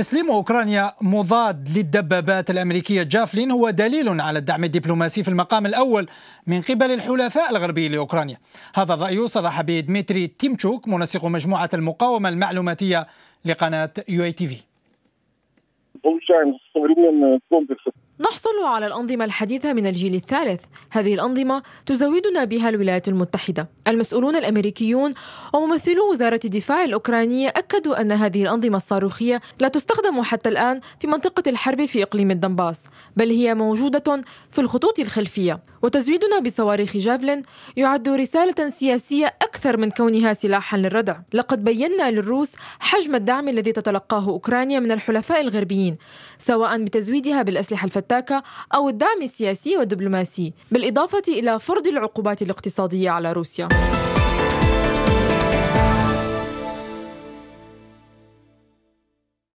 تسليم أوكرانيا مضاد للدبابات الأمريكية جافلين هو دليل على الدعم الدبلوماسي في المقام الأول من قبل الحلفاء الغربي لأوكرانيا هذا الرأي صرح به ديمتري تيمتشوك منسق مجموعة المقاومة المعلوماتية لقناة يو اي تي في الشعب السوري كومبلكس نحصل على الأنظمة الحديثة من الجيل الثالث هذه الأنظمة تزودنا بها الولايات المتحدة المسؤولون الأمريكيون وممثلو وزارة الدفاع الأوكرانية أكدوا أن هذه الأنظمة الصاروخية لا تستخدم حتى الآن في منطقة الحرب في إقليم الدنباس بل هي موجودة في الخطوط الخلفية وتزويدنا بصواريخ جافلين يعد رسالة سياسية أكثر من كونها سلاحا للردع لقد بينا للروس حجم الدعم الذي تتلقاه أوكرانيا من الحلفاء الغربيين سواء بتزويدها بالأسلحة الفتاكة أو الدعم السياسي والدبلوماسي بالإضافة إلى فرض العقوبات الاقتصادية على روسيا